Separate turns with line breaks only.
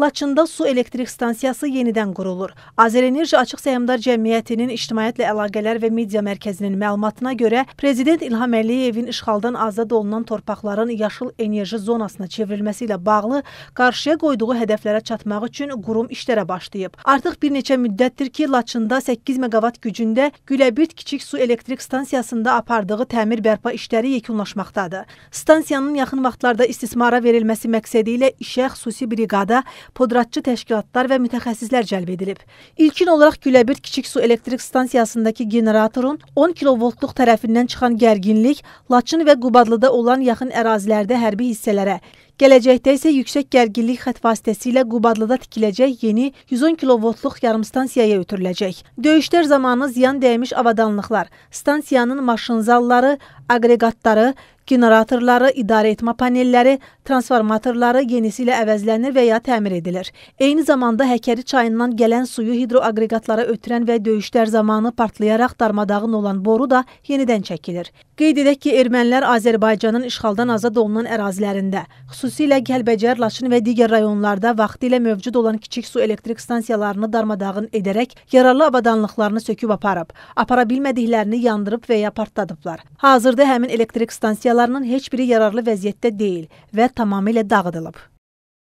Laçında su elektrik stansiyası yenidən qurulur. Azərenerji Açıq Səhmdar Cəmiyyətinin İctimaiyyətlə Əlaqələr və Media Mərkəzinin məlumatına görə Prezident İlham Əliyevin işğaldan azad olunan torpaqların yaşıl enerji zonasına çevrilməsi ilə bağlı qarşıya qoyduğu hədəflərə çatmaq üçün qurum işlərə başlayıb. Artıq bir neçə müddətdir ki, Laçında 8 meqavat gücündə Güləbirt kiçik su elektrik stansiyasında apardığı təmir bərpa işləri yekunlaşmaqdadır. Stansiyanın yaxın vaxtlarda istismara verilməsi məqsədi ilə işə xüsusi briqada podratçı təşkilatlar və mütəxəssislər cəlb edilib. İlkin olaraq Güləbir kiçik su elektrik stansiyasındakı generatorun 10 kilovoltluq tərəfindən çıxan gərginlik Laçın və Qubadlıda olan yaxın ərazilərdə hərbi hissələrə, Gələcəkdə isə yüksək gərginlik xətt vasitəsilə Qubadlıda tikiləcək yeni 110 kilovoltluq yarımstansiyaya ötürüləcək. Döyüşlər zamanı ziyan dəymiş avadanlıqlar, stansiyanın maşınzalları, aqreqatları, generatorları, idarəetmə panelləri, transformatorları yenisi ilə əvəzlənir və ya təmir edilir. Eyni zamanda Həkəri çayından gələn suyu hidroaqreqatlara ötürən və döyüşlər zamanı partlayaraq darmadağın olan boru da yenidən çəkilir. Qeyd edək ki, ermənilər Azərbaycanın işğaldan azad olunan ərazilərində, xüsusilə Kəlbəcər, Laçın və digər rayonlarda vaxtilə mövcud olan kiçik su elektrik stansiyalarını darmadağın edərək yararlı avadanlıqlarını söküb aparıb, apara bilmədiklərini yandırıb və ya partladıblar. Hazırda hazırda həmin elektrik stansiyalarının heç biri yararlı vəziyyətdə deyil və tamamilə dağıdılıb.